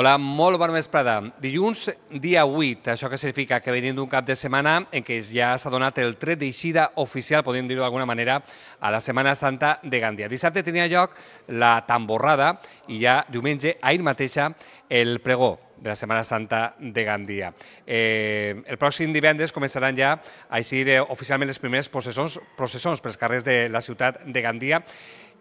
Hola, molt bona vesprada. Dilluns, dia 8, això que significa que venim d'un cap de setmana en què ja s'ha donat el tret d'eixida oficial, podem dir-ho d'alguna manera, a la Setmana Santa de Gandia. Dissabte tenia lloc la tamborrada i ja diumenge, ahir mateixa, el pregó de la Setmana Santa de Gandia. Eh, el pròxim divendres començaran ja a eixir eh, oficialment les primeres processons, processons pels carrers de la ciutat de Gandia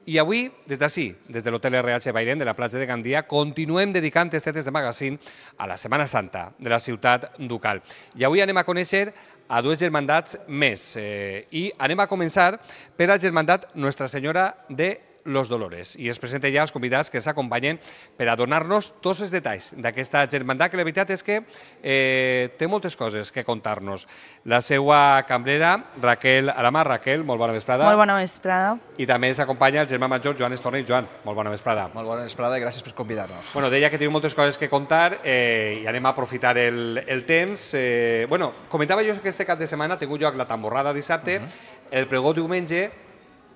i avui, des d'ací, des de l'Hotel RH Bairén, de la platja de Gandia, continuem dedicant estetes de magazín a la Setmana Santa de la ciutat ducal. I avui anem a conèixer a dues germandats més. Eh, I anem a començar per la germandat Nostra Senyora de los Dolores. I es presenta ja els convidats que acompanyen per a donar-nos tots els detalls d'aquesta germandat, que la veritat és que eh, té moltes coses que contar-nos. La seva cambrera, Raquel Alama. Raquel, molt bona vesprada. Molt bona vesprada. I també s'acompanya el germà major, Joan Estorni. Joan, molt bona vesprada. Molt bona vesprada i gràcies per convidar-nos. Bueno, deia que teniu moltes coses que contar eh, i anem a aprofitar el, el temps. Eh, bueno, comentava jo que este cap de setmana ha tingut lloc la tamborrada dissabte, uh mhm. -huh. el pregó diumenge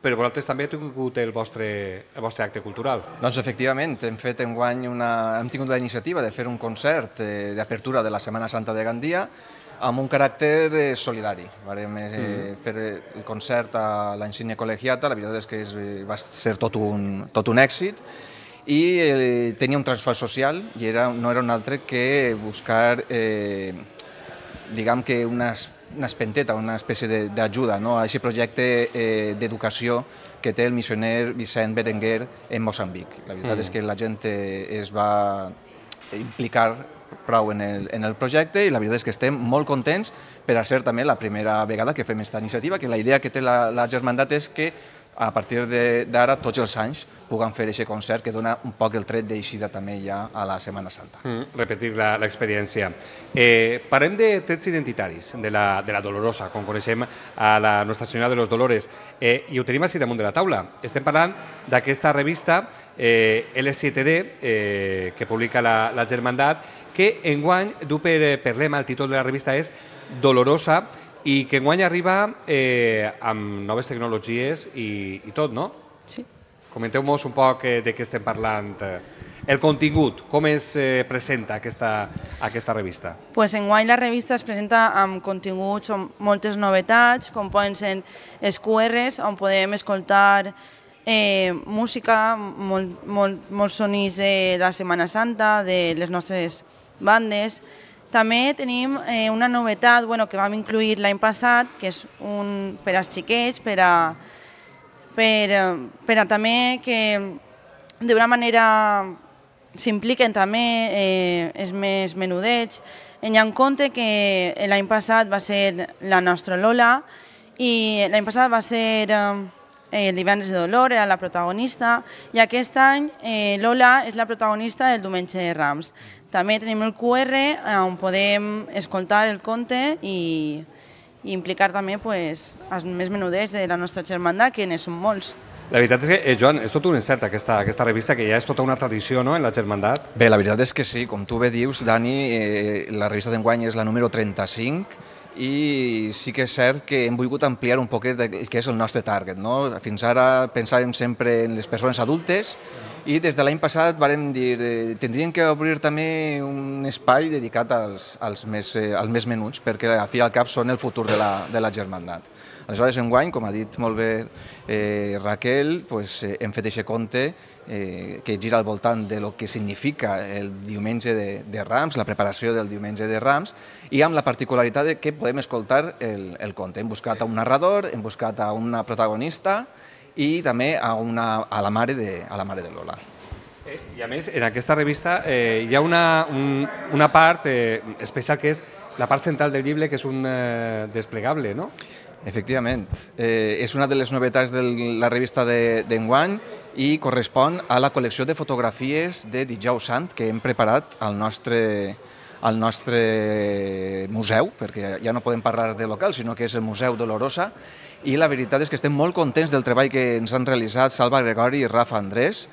però vosaltres també heu tingut el vostre, el vostre acte cultural. Doncs efectivament, hem fet enguany una, hem tingut la iniciativa de fer un concert eh, d'apertura de la Setmana Santa de Gandia amb un caràcter eh, solidari. Vam eh, mm. fer el concert a la Insigne Col·legiata, la veritat és que és, va ser tot un, tot un èxit, i eh, tenia un transfer social i era, no era un altre que buscar eh, diguem que unes una espenteta, una espècie d'ajuda no? a aquest projecte eh, d'educació que té el missioner Vicent Berenguer en Moçambic. La veritat mm. és que la gent eh, es va implicar prou en el, en el projecte i la veritat és que estem molt contents per a ser també la primera vegada que fem aquesta iniciativa, que la idea que té la, la Germandat és que a partir d'ara, tots els anys, puguem fer aquest concert que dona un poc el tret d'eixida també ja a la Setmana Santa. Mm, repetir l'experiència. Eh, parlem de trets identitaris, de la, de la Dolorosa, com coneixem a la Nostra Senyora de los Dolores, eh, i ho tenim així damunt de la taula. Estem parlant d'aquesta revista eh, L7D, eh, que publica la, la Germandat, que enguany du per, per lema, el títol de la revista és Dolorosa, i que enguany arriba eh, amb noves tecnologies i, i tot, no? Sí. Comenteu-nos un poc eh, de què estem parlant. Eh, el contingut, com es eh, presenta aquesta, aquesta revista? Pues enguany la revista es presenta amb continguts, amb moltes novetats, com poden ser els QRs, on podem escoltar eh, música, molt, molt, molts sonis eh, de la Setmana Santa, de les nostres bandes, també tenim eh, una novetat bueno, que vam incluir l'any passat, que és un per als xiquets, per a, per, eh, per a també que d'una manera s'impliquen també, eh, és més menudets. En en compte que l'any passat va ser la nostra Lola i l'any passat va ser... Eh, eh, el divendres de Dolor era la protagonista i aquest any eh, Lola és la protagonista del Diumenge de Rams. També tenim el QR eh, on podem escoltar el conte i, i implicar també pues, els més menuders de la nostra germandat, que ne són molts. La veritat és que, eh, Joan, és tot un encert aquesta, aquesta revista, que ja és tota una tradició no?, en la germandat. Bé, la veritat és que sí, com tu bé dius, Dani, eh, la revista d'enguany és la número 35, i sí que és cert que hem volgut ampliar un poquet el que és el nostre target. No? Fins ara pensàvem sempre en les persones adultes i des de l'any passat vam dir eh, tindrien que obrir també un espai dedicat als, als, més, eh, als més menuts perquè a fi al cap són el futur de la, de la germandat. Aleshores, enguany, com ha dit molt bé eh, Raquel, pues, eh, hem fet aquest conte eh, que gira al voltant de lo que significa el diumenge de, de Rams, la preparació del diumenge de Rams, i amb la particularitat de que podem escoltar el, el conte. Hem buscat a un narrador, hem buscat a una protagonista i també a, una, a la mare de, a la mare de Lola. Eh, I a més, en aquesta revista eh, hi ha una, un, una part eh, especial que és la part central del llibre, que és un eh, desplegable, no? Efectivament. Eh, és una de les novetats de la revista d'enguany de, i correspon a la col·lecció de fotografies de Dijous Sant que hem preparat al nostre, al nostre museu, perquè ja no podem parlar de local, sinó que és el Museu Dolorosa, i la veritat és que estem molt contents del treball que ens han realitzat Salva Gregori i Rafa Andrés.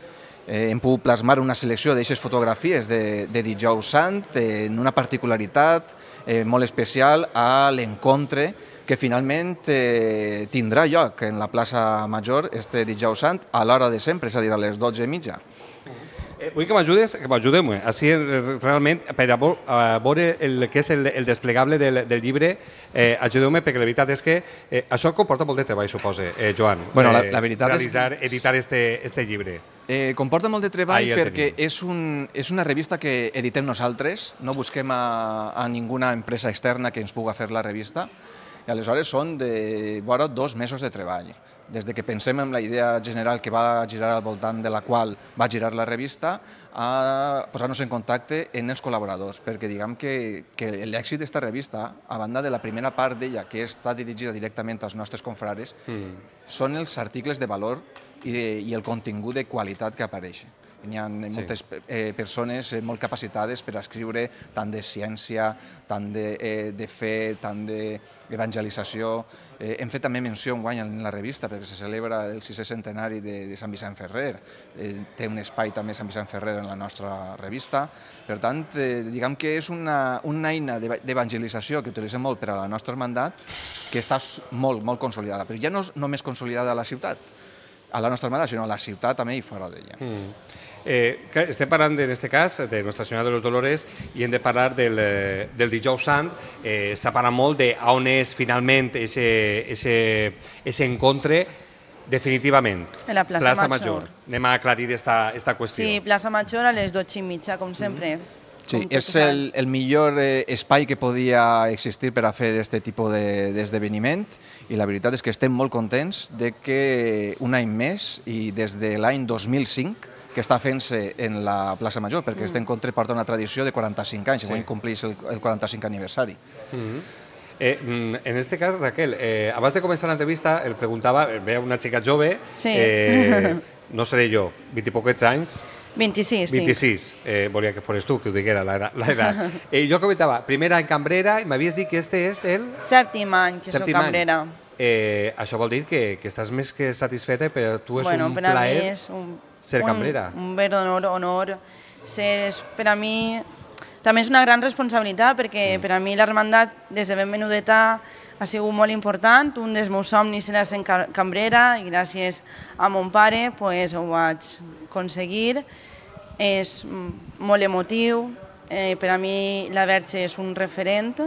Eh, hem pogut plasmar una selecció d'aquestes fotografies de, de Dijous Sant eh, en una particularitat eh, molt especial a l'encontre que finalment eh, tindrà lloc en la plaça Major este dijous sant a l'hora de sempre, és a dir, a les 12 i mitja. Eh, vull que m'ajudes, que m'ajudem, eh, així eh, realment, per a veure el que és el, el desplegable del, del llibre, eh, ajudeu-me perquè la veritat és que eh, això comporta molt de treball, suposa, eh, Joan, bueno, la, eh, la veritat eh, realitzar, és... editar este, este llibre. Eh, comporta molt de treball perquè tenim. és, un, és una revista que editem nosaltres, no busquem a, a ninguna empresa externa que ens puga fer la revista, i aleshores són de vora dos mesos de treball. Des de que pensem en la idea general que va girar al voltant de la qual va girar la revista, a posar-nos en contacte amb els col·laboradors, perquè diguem que, que l'èxit d'esta revista, a banda de la primera part d'ella, que està dirigida directament als nostres confrares, mm. són els articles de valor i, de, i el contingut de qualitat que apareixen. N'hi ha sí. moltes eh, persones eh, molt capacitades per escriure tant de ciència, tant de, eh, de fe, tant d'evangelització. Eh, hem fet també menció en guany en la revista perquè se celebra el sisè centenari de, de Sant Vicent Ferrer. Eh, té un espai també Sant Vicent Ferrer en la nostra revista. Per tant, eh, diguem que és una, una eina d'evangelització que utilitzem molt per a la nostra mandat que està molt, molt consolidada, però ja no és només consolidada a la ciutat, a la nostra hermandat, sinó a la ciutat també i fora d'ella. Mm. Eh, estem parlant, en aquest cas, de Nostra Senyora de los Dolores i hem de parlar del, eh, del dijous sant. Eh, S'ha parlat molt de on és finalment aquest encontre definitivament. En la plaça, plaça Major. Major. Anem a aclarir esta, esta qüestió. Sí, plaça Major a les 12 i mitja, com sempre. Mm -hmm. Sí, és el, el millor eh, espai que podia existir per a fer aquest tipus d'esdeveniment de, i la veritat és que estem molt contents de que un any més i des de l'any 2005 que està fent-se en la plaça Major, perquè mm. este encontre porta una tradició de 45 anys, sí. avui complís el, el 45 aniversari. Mm-hmm. Eh, mm -hmm. Eh, en este cas, Raquel, eh, abans de començar l'entrevista, el preguntava, eh, veia una xica jove, sí. eh, no seré jo, 20 i poquets anys, 26, 26. Sí. Eh, volia que fores tu que ho diguera l'edat. Eh, jo comentava, primera any cambrera, i m'havies dit que este és el... Sèptim any que Sèptim soc cambrera. Any. Eh, això vol dir que, que estàs més que satisfeta, però tu és bueno, un plaer... Bueno, per a mi és un ser cambrera. Un, un d'honor, honor. Ser, és, per a mi també és una gran responsabilitat perquè mm. per a mi l'hermandat des de ben menudeta ha sigut molt important. Un dels meus somnis era ser cambrera i gràcies a mon pare pues, ho vaig aconseguir. És molt emotiu, eh, per a mi la Verge és un referent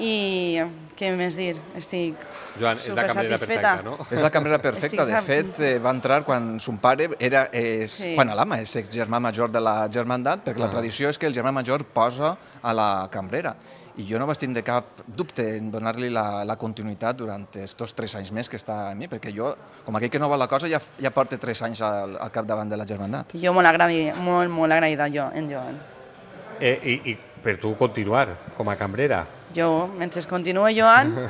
i què més dir? Estic Joan, és la cambrera perfecta, no? És la cambrera perfecta. De fet, eh, va entrar quan son pare era... És, sí. Quan l'ama és germà major de la germandat, perquè ah. la tradició és que el germà major posa a la cambrera. I jo no vaig tindre cap dubte en donar-li la, la continuïtat durant aquests tres anys més que està a mi, perquè jo, com aquell que no va la cosa, ja, ja porta tres anys al, al capdavant de la germandat. Jo molt, agraïda, molt, molt agraïda jo, en Joan. Eh, i, I per tu continuar com a cambrera? Jo, mentre continua Joan...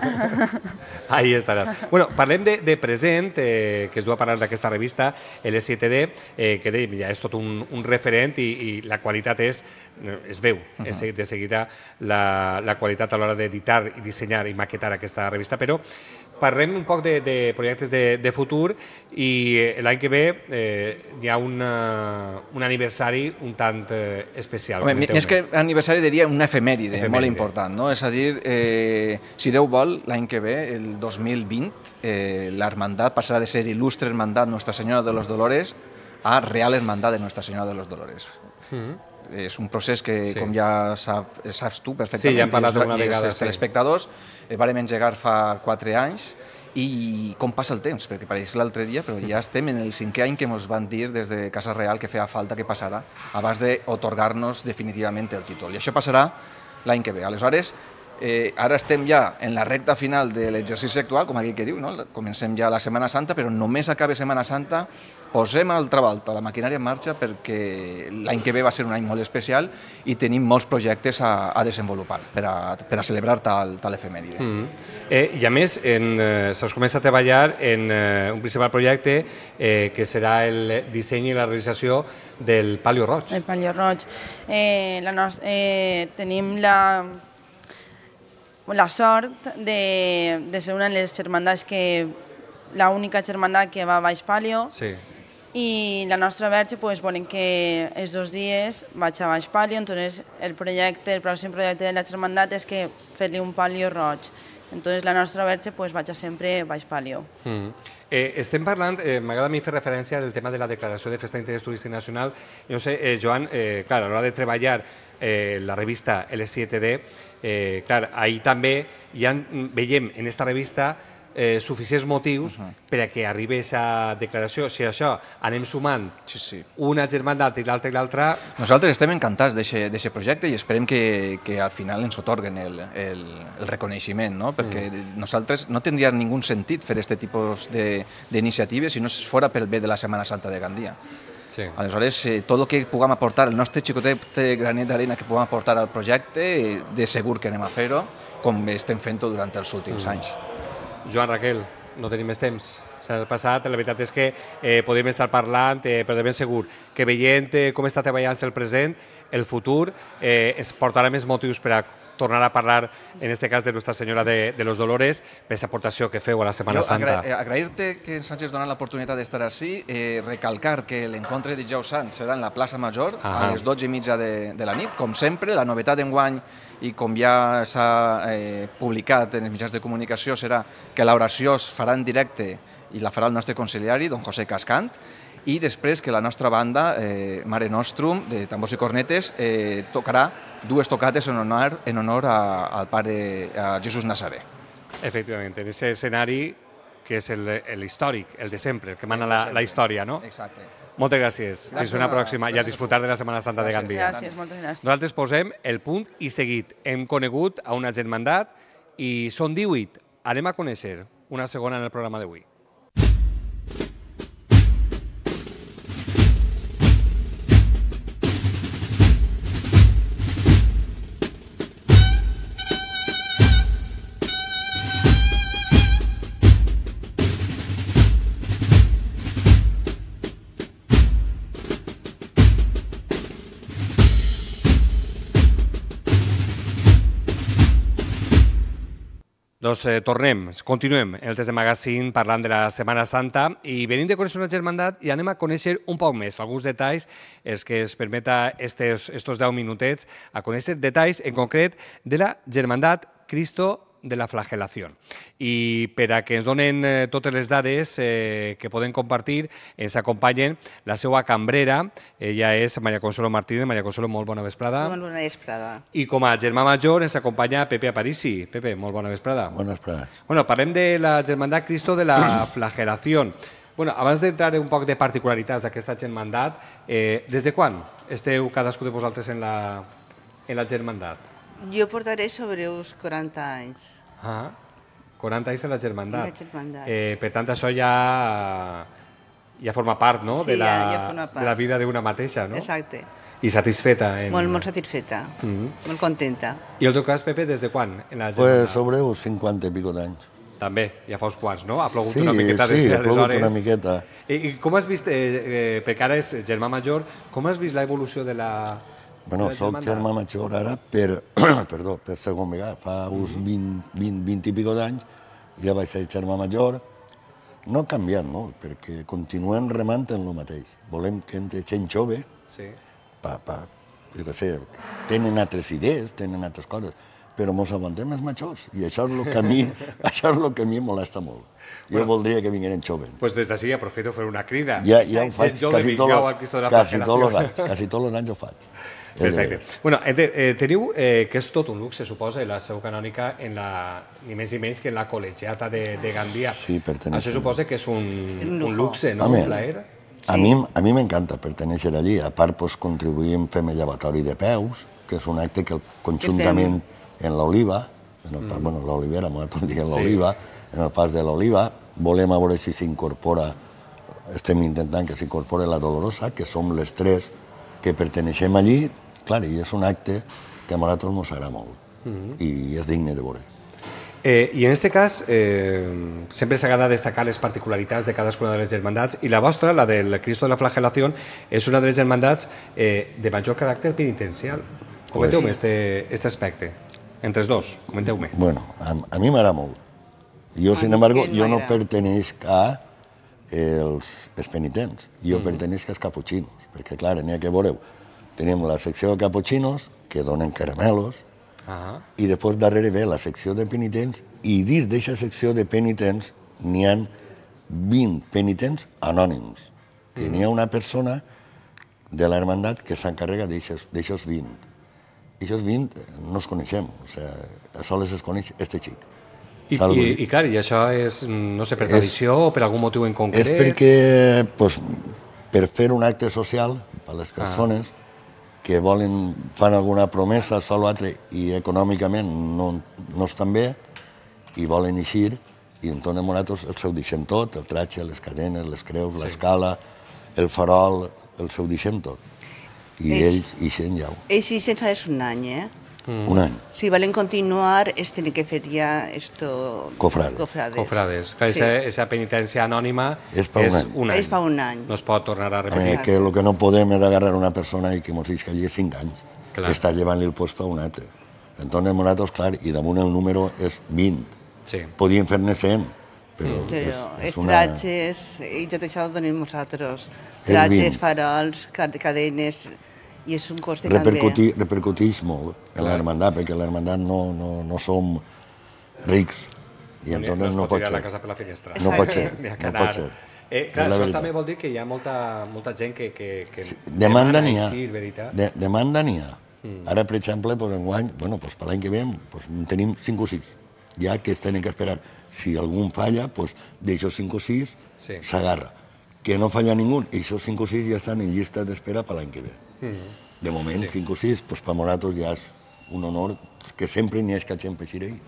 Ahí estaràs. Bueno, parlem de, de present, eh, que es du a parlar d'aquesta revista, l 7 d eh, que dèiem, ja és tot un, un referent i, i la qualitat és, eh, es veu, uh -huh. és de seguida la, la qualitat a l'hora d'editar i dissenyar i maquetar aquesta revista, però Parlem un poc de, de projectes de, de futur i eh, l'any que ve eh, hi ha una, un aniversari un tant eh, especial. Home, més que aniversari diria una efemèride, efemèride, molt important. No? És a dir, eh, si Déu vol, l'any que ve, el 2020, eh, l'Hermandat passarà de ser il·lustre Hermandat Nostra Senyora de los Dolores a Real Hermandad de Nuestra Senyora de los Dolores. Mm -hmm és un procés que, sí. com ja sap, saps tu perfectament, sí, ja i, els, i els, vegada, els espectadors, sí Eh, vam engegar fa 4 anys i com passa el temps, perquè pareix l'altre dia, però ja estem en el cinquè any que ens van dir des de Casa Real que feia falta que passara abans d'otorgar-nos definitivament el títol. I això passarà l'any que ve. Aleshores, Eh, ara estem ja en la recta final de l'exercici actual, com aquí que diu, no? comencem ja la Setmana Santa, però només acaba Setmana Santa, posem al Trabalto la maquinària en marxa perquè l'any que ve va ser un any molt especial i tenim molts projectes a, a desenvolupar per a, per a celebrar tal, tal efemèride. Mm -hmm. eh, I a més, eh, se'ls comença a treballar en eh, un principal projecte eh, que serà el disseny i la realització del Palio Roig. El Palio Roig. Eh, la nostra, eh, tenim la la sort de, de ser una de les germandats que la única germandat que va a Baix Palio sí. i la nostra verge pues, volem que els dos dies vaig a Baix Palio, entonces el projecte, el pròxim projecte de la germandat és que fer-li un palio roig. Entonces la nostra verge pues, vaig a sempre Baix Palio. Mm. Eh, estem parlant, eh, m'agrada a mi fer referència del tema de la declaració de Festa d'Interès Turístic Nacional. Jo sé, eh, Joan, eh, clar, a l'hora de treballar eh, la revista L7D, eh, clar, ahir també ja mm, veiem en aquesta revista eh, suficients motius uh -huh. per a que arribi aquesta declaració. Si això anem sumant sí, sí. una germandat i l'altra i l'altra... Nosaltres estem encantats d'aquest projecte i esperem que, que al final ens otorguen el, el, el reconeixement, no? perquè mm. nosaltres no tindria ningú sentit fer aquest tipus d'iniciatives si no es fora pel bé de la Setmana Santa de Gandia. Sí. Aleshores, eh, tot el que puguem aportar, el nostre xicotet granet d'arena que puguem aportar al projecte, eh, de segur que anem a fer-ho, com estem fent-ho durant els últims mm. anys. Joan Raquel, no tenim més temps. S'ha passat, la veritat és que eh, podem estar parlant, eh, però de ben segur que veient eh, com està treballant el present, el futur eh, es portarà més motius per a tornar a parlar, en este cas, de Nostra Senyora de, de los Dolores, per aportació que feu a la Setmana Santa. Eh, agrair-te que ens hagis donat l'oportunitat d'estar així, eh, recalcar que l'encontre de Jou sant serà en la plaça Major Aha. a les 12 i mitja de, de la nit, com sempre, la novetat d'enguany i com ja s'ha eh, publicat en els mitjans de comunicació serà que l'oració es farà en directe i la farà el nostre conciliari, don José Cascant, i després que la nostra banda, eh, Mare Nostrum, de tambors i cornetes, eh, tocarà dues tocates en honor, en honor a, al pare a Jesús Nazaré. Efectivament, en aquest escenari que és el, el, històric, el de sempre, el que mana la, la història, no? Exacte. Moltes gràcies. gràcies Fins una pròxima gràcies i a disfrutar de la Setmana Santa gràcies. de Gandia. Gràcies, moltes gràcies. Nosaltres posem el punt i seguit. Hem conegut a una germandat i són 18. Anem a conèixer una segona en el programa d'avui. Doncs eh, tornem, continuem el test de magazine parlant de la Setmana Santa i venim de conèixer una germandat i anem a conèixer un poc més, alguns detalls els que es permeta estes, estos 10 minutets a conèixer detalls en concret de la germandat Cristo de la flagelación. I per a que ens donen eh, totes les dades eh, que poden compartir, ens acompanyen la seva cambrera, ella és Maria Consuelo Martínez. Maria Consuelo, molt bona vesprada. Molt bona vesprada. I com a germà major ens acompanya Pepe Aparici. Pepe, molt bona vesprada. Bona vesprada. Bueno, parlem de la germandat Cristo de la flagelación. Bueno, abans d'entrar un poc de particularitats d'aquesta germandat, eh, des de quan esteu cadascú de vosaltres en la, en la germandat? Jo portaré sobre uns 40 anys. Ah, 40 anys a la germandat. La germandat. Eh, per tant, això ja, ja forma part, no?, sí, de, la, ja, ja part. de la vida d'una mateixa, no? Exacte. I satisfeta. En... Eh, molt, molt satisfeta, mm -hmm. molt contenta. I el teu cas, Pepe, des de quan? En la pues sobre uns 50 i escaig d'anys. També, ja fa uns quants, no? Ha plogut sí, una miqueta sí, des aleshores. Sí, ha plogut una miqueta. I, I com has vist, eh, eh, perquè ara és germà major, com has vist l'evolució de la, Bueno, sóc germà major ara per, perdó, per segon vegada. Fa mhm. uns 20, 20, 20 i pico d'anys ja vaig ser germà major. No ha canviat molt, perquè continuem remant en el mateix. Volem que entre gent jove, sí. pa, pa, jo què sé, tenen altres idees, tenen altres coses, però mos aguantem els majors, i això és el que a mi, això és el que a mi molesta molt. Bueno, jo voldria que vingueren joves. Pues des d'ací aprofito fer una crida. Ja, ja ho faig quasi, tot, tots els anys, quasi tots els anys ho faig. Perfecte. Bueno, eh, teniu, eh, que és tot un luxe, suposa, la seu canònica, en la, ni més ni menys que en la col·legiata de, de Gandia. Sí, perteneix. Això suposa que és un, un luxe, no? Home, un plaer. A mi, a mi m'encanta pertenecer allí. A part, pues, contribuïm, fem el llevatori de peus, que és un acte que conjuntament en l'Oliva, no, mm. bueno, l'Olivera, m'ho ha sí. l'Oliva, en el pas de l'Oliva. Volem a veure si s'incorpora, estem intentant que s'incorpore la Dolorosa, que som les tres que perteneixem allí. Clar, i és un acte que a nosaltres ens agrada molt uh mhm. -huh. i és digne de veure. Eh, I en aquest cas, eh, sempre s'agrada destacar les particularitats de cadascuna de les germandats i la vostra, la del Cristo de la Flagelació, és una de les germandats eh, de major caràcter penitencial. Comenteu-me pues... este, este aspecte, entre els dos, comenteu-me. Bueno, a, a mi m'agrada molt jo, ah, sin embargo, yo no pertenezco a els, els penitents, jo mm pertenezco als caputxinos, perquè, clar, n'hi ha que voleu. Tenim la secció de caputxinos, que donen caramelos, ah. i després darrere ve la secció de penitents, i dins d'aquesta secció de penitents n'hi han 20 penitents anònims, que mm n'hi ha una persona de la que s'encarrega d'aixòs 20. I aquests 20 no els coneixem, o sigui, soles es coneix este xic. I, i, i clar, i això és, no sé, per tradició és, o per algun motiu en concret? És perquè, pues, per fer un acte social a les ah. persones ah. que volen, fan alguna promesa, sol o altre, i econòmicament no, no estan bé, i volen eixir, i entonces Moratos el seu deixem tot, el tratge, les cadenes, les creus, sí. l'escala, el farol, el seu deixem tot. I ells eixen ja. Ells eixen és un any, eh? Mm. Un any. Si valen continuar, es tenen que fer ja esto... Cofrades. Cofrades. Cofrades. Clar, sí. esa, penitència anònima és per un, és un any. És per un any. No es pot tornar a repetir. A eh, que el que no podem és agarrar una persona i que mos deixi allí cinc anys. Clar. Que està llevant-li el posto a un altre. Entonces, nosaltres, clar, i damunt el número és 20. Sí. Podien fer-ne 100, però, mm. és, és una... i tot això ho donem nosaltres. Estratges, farols, cadenes, i és un cost Repercuti, també... Eh? Repercutix molt a l'hermandat, perquè l'hermandat no, no, no som rics, i entonces no, no pot ser. casa per la finestra. No pot ser, no pot ser. Eh, clar, això també vol dir que hi ha molta, molta gent que, que, que sí, demanda n'hi ha. Així, de, demanda n'hi ha. Mm. Ara, per exemple, pues, en guany, bueno, pues, per l'any que ve pues, tenim 5 o 6 ja que tenen que esperar. Si algun falla, pues, d'aixòs 5 o 6 s'agarra. Sí. Que no falla ningú, i aquests 5 o 6 ja estan en llista d'espera per l'any que ve. Mm -hmm de moment, sí. 5 o 6, pues, doncs, per Moratos ja és un honor que sempre n'hi és que gent peixit ahir.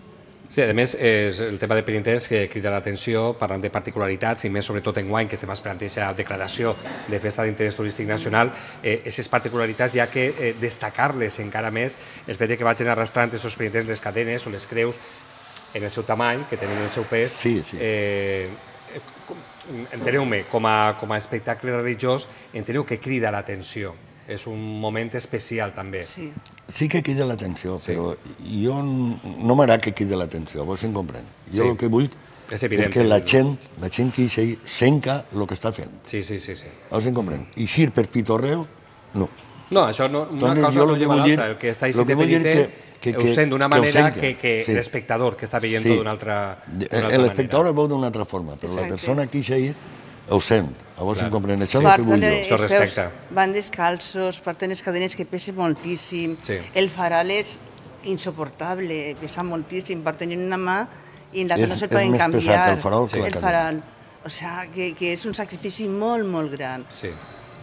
Sí, a més, és el tema de Pirinteres que crida l'atenció parlant de particularitats i més sobretot en guany que estem esperant aquesta declaració de Festa d'Interès Turístic Nacional, aquestes eh, particularitats ja que eh, destacar-les encara més el fet que vagin arrastrant aquests Pirinteres les cadenes o les creus en el seu tamany, que tenen el seu pes, sí, sí. Eh, eh enteneu-me, com, a, com a espectacle religiós, enteneu que crida l'atenció és un moment especial també. Sí, sí que crida l'atenció, però jo no m'agrada que crida l'atenció, si em compren. Jo el que vull és, evident, és que la gent, la gent que ixi, senca el que està fent. Sí, sí, sí. sí. em en I xir per pitorreu, no. No, això no, una cosa no lleva a l'altra. El que està ixi de pelite que, que, ho sent d'una manera que, que l'espectador que està veient d'una altra, eh, altra, manera. L'espectador ho veu d'una altra forma, però la persona que ixi ho sent. A vos em compren Això sí. és el que vull jo. Això respecte. Van descalços, porten les cadenes que pesen moltíssim. Sí. El faral és insoportable, pesa moltíssim, porten en una mà i en la que és, no se'l poden canviar. És més pesat el faral sí. que la cadena. Faral. O sea, que, que és un sacrifici molt, molt gran. Sí.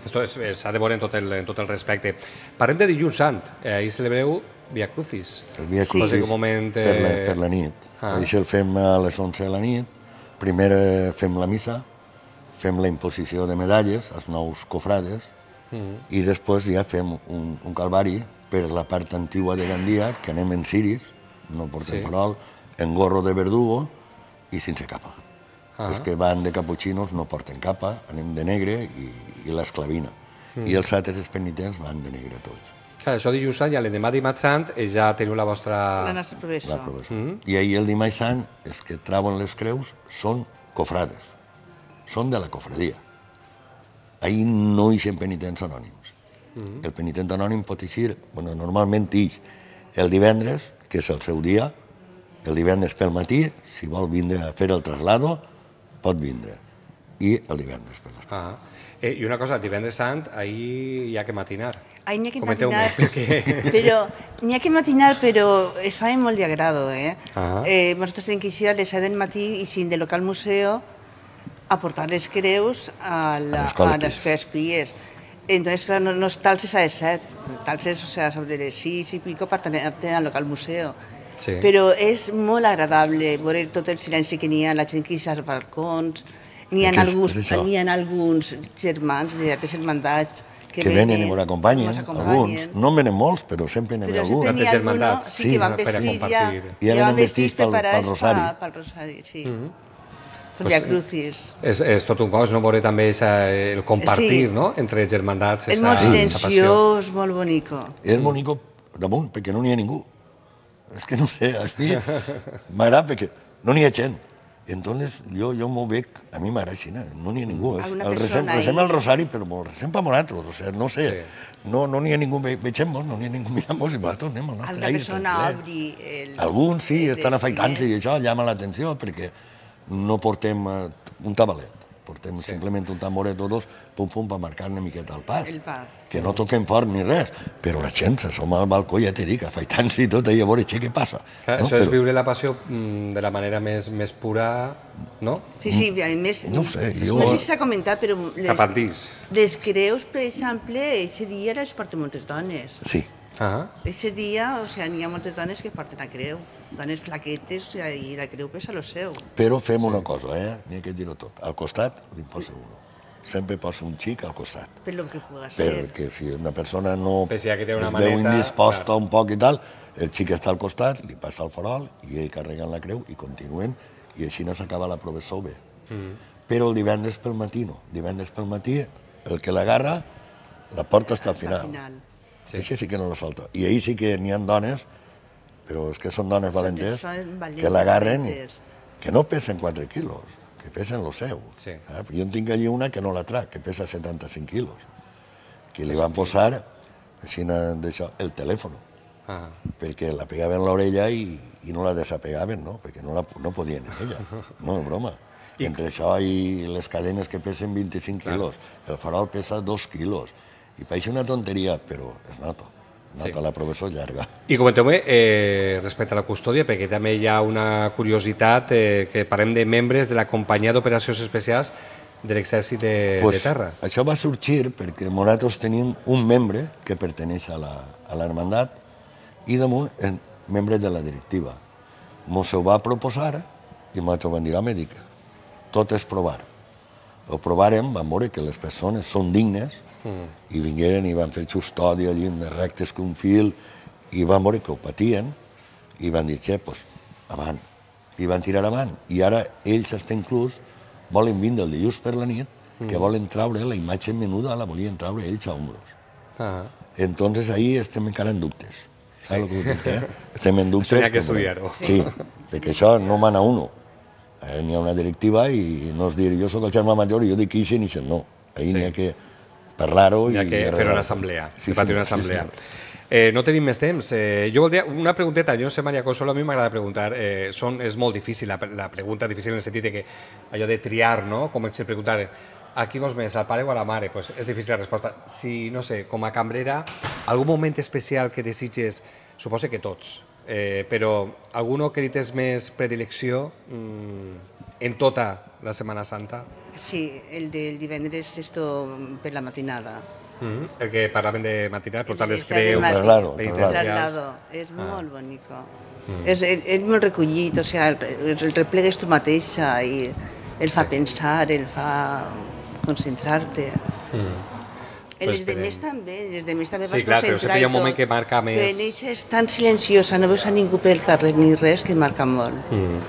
Esto s'ha de veure en tot, el, en tot el respecte. Parlem de dilluns sant. Eh, ahir celebreu Via Crucis. El Via Crucis sí. moment, eh... per, la, eh, per la nit. Ah. Això el fem a les 11 de la nit. Primer fem la missa, fem la imposició de medalles als nous cofrades mhm. i després ja fem un, un calvari per la part antigua de Gandia, que anem en ciris, no portem sí. farol, en gorro de verdugo i sense capa. Ah. Els que van de caputxinos no porten capa, anem de negre i, i l'esclavina. Mhm. I els altres penitents van de negre tots. Clar, això dius sant i l'endemà dimarts sant ja teniu la vostra... La nostra mhm. I ahir el dimarts sant, els que trauen les creus són cofrades són de la cofredia. Ahí no hi ha penitents anònims. Mm -hmm. El penitent anònim pot eixir, bueno, normalment ix el divendres, que és el seu dia, el divendres pel matí, si vol vindre a fer el traslado, pot vindre. I el divendres per l'espai. Ah. Eh, I una cosa, divendres sant, ahir hi ha que matinar. Ahir n'hi ha que Cometeu matinar, perquè... però n'hi ha que matinar, però es fa molt de agrado, eh? Ah. eh nosaltres en Quixera, les 7 del matí, i sin de local museu, a portar les creus a, la, a, a les fespies. Entonces, claro, no, no talces a las 7, talces, o sigui, sobre les sis i pico para tenerte al local museu. Sí. Però és molt agradable veure tot el silenci que n'hi ha, la gent que als balcons, n'hi ha, alguns, hi ha alguns germans de altres hermandats que, que venen i ens acompanyen, alguns. No en venen molts, però sempre n'hi ha algú. Però sempre n'hi ha alguns sí, que van vestir ja, ja, ja van vestir pel, pel, rosari. Pel, pel rosari sí. Mhm. Pues, Crucis. És, és tot un cos, no? Veure també esa, el compartir, sí. no?, entre germandats, esa, és molt silenciós, molt bonico. És bonico damunt, perquè no n'hi ha ningú. És que no sé, a mi m'agrada perquè no n'hi ha gent. Entonces, jo, jo m'ho veig, a mi m'agrada així, eh? no n'hi ha ningú. És, el recem, ahí... recem el rosari, però molt recem per nosaltres, o sea, no sé, sí. no n'hi no ha ningú, veiem no n'hi ha ningú, mirant-nos i nosaltres anem al nostre aire. Alguna persona obri... El... Alguns sí, estan afaitant-se i això llama l'atenció perquè no portem eh, un tabalet, portem sí. simplement un tamboret o dos, pum, pum, per marcar una miqueta el pas. El pas. Que no toquem fort ni res, però la gent se som al balcó, ja t'he dit, afaitant tant i tot, i a veure què passa? Clar, no? Això però... és viure la passió mm, de la manera més, més pura, no? Sí, sí, a més... No sé, jo... No sé si s'ha comentat, però... Les, Cap a dins. Les creus, per exemple, aquest dia les porten moltes dones. Sí. Ah. dia, o sigui, n'hi ha moltes dones que porten la creu, dones plaquetes i la creu pesa lo seu. Però fem sí. una cosa, eh? N'hi ha que dir-ho tot. Al costat li posa un. Sempre posa un xic al costat. Per lo que pugui ser. Perquè si una persona no si que té una es veu indisposta clar. un poc i tal, el xic està al costat, li passa el farol i ell carrega la creu i continuen i així no s'acaba la prova sobre. Mm. Però el divendres pel matí no. Divendres pel matí el que l'agarra la porta està al final. Al final Sí. Això sí que no la falta. I ahir sí que n'hi ha dones, però és que són dones valentes, sí, que, que l'agarren i que no pesen 4 quilos, que pesen lo seu. Sí. Eh? Jo en tinc allí una que no la trac, que pesa 75 quilos, que li van posar així, això, el telèfon, ah. perquè la pegaven a l'orella i, i no la desapegaven, no? perquè no, la, no podien ella, no és broma. I... Entre això i les cadenes que pesen 25 quilos, el farol pesa 2 quilos, Y parece una tonteria, però es nato. Nota sí. la professora llarga. I comenteu eh, eh, respecte a la custòdia, perquè també hi ha una curiositat, eh, que parlem de membres de la companyia d'operacions especials de l'exèrcit de, pues, de terra. Això va sorgir perquè nosaltres tenim un membre que perteneix a la, a l'hermandat i damunt el membre de la directiva. Mos ho va proposar i nosaltres van dir, a dic, tot és provar ho provàrem, vam veure que les persones són dignes mm. i vingueren i van fer custòdia allí més rectes que un fil i van veure que ho patien i van dir, xe, pues, avant. I van tirar avant. I ara ells està inclús, volen vindre el dilluns per la nit, mm. que volen traure la imatge menuda, la volien traure ells a ombros. Ah. Entonces, ahí estem encara en dubtes. Sí. que vull dir? Eh? Estem en dubtes. Això hi ha que estudiar-ho. Sí, perquè això no mana uno. Eh, n'hi ha una directiva i no es dir jo sóc el germà major i jo dic ixen, ixen, no. Ahir sí. n'hi ha que parlar-ho i... N'hi ha que fer una assemblea, sí, sí, una assemblea. Sí, sí. Eh, no tenim més temps. Eh, jo voldria una pregunteta. Jo no sé, Maria Consola, a mi m'agrada preguntar. Eh, són, és molt difícil, la, la pregunta és difícil en el sentit de que allò de triar, no? Com si preguntar a qui vols més, al pare o a la mare? Pues és difícil la resposta. Si, no sé, com a cambrera, algun moment especial que desitges, suposo que tots, eh, però alguno que li tens més predilecció mm, en tota la Setmana Santa? Sí, el del divendres esto per la matinada. Mm -hmm. El que parlàvem de matinada, portar les es creu... Ah. És molt bonic. Mm. -hmm. És, és, molt recollit, o sea, el, el replegues tu mateixa i el fa sí. pensar, el fa concentrar-te. Mm. -hmm. Pues el mes también, en el demés també sí, vas clar, concentrar però un momento que marca més... tan silenciosa, no veus a ningún pel carrer ni res, que marca molt. Mm.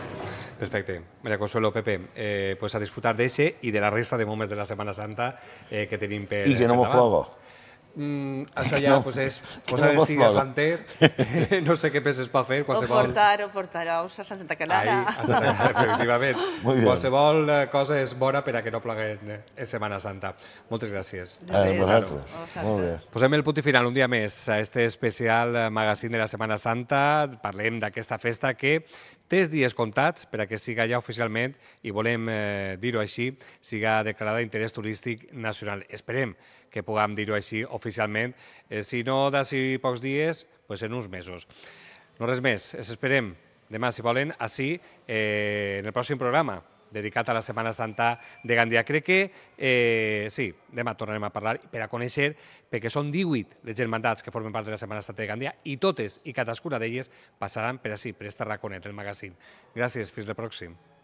Perfecto. María Consuelo, Pepe, eh, pues a disfrutar de ese y de la resta de momentos de la Semana Santa eh, que tenim per... Y que no hemos jugado. Mm, això ja no, pues és cosa no sigues santer, no sé què peces per fer, qualsevol... O portar, o portar ous a Santa Clara. a Santa Canara, efectivament. Qualsevol eh, cosa és bona per a que no pleguen eh, en Semana Santa. Moltes gràcies. A eh, vosaltres. bueno, Molt bé. Posem el punt final un dia més a este especial eh, magazín de la Semana Santa. Parlem d'aquesta festa que tres dies comptats per a que siga ja oficialment, i volem eh, dir-ho així, siga declarada d'interès turístic nacional. Esperem que puguem dir-ho així oficialment, eh, si no d'ací pocs dies, pues en uns mesos. No res més, es esperem demà, si volen, així, eh, en el pròxim programa dedicat a la Setmana Santa de Gandia. Crec que, eh, sí, demà tornarem a parlar per a conèixer, perquè són 18 les germandats que formen part de la Setmana Santa de Gandia i totes i cadascuna d'elles passaran per així, per esta raconet el magazín. Gràcies, fins la pròxima.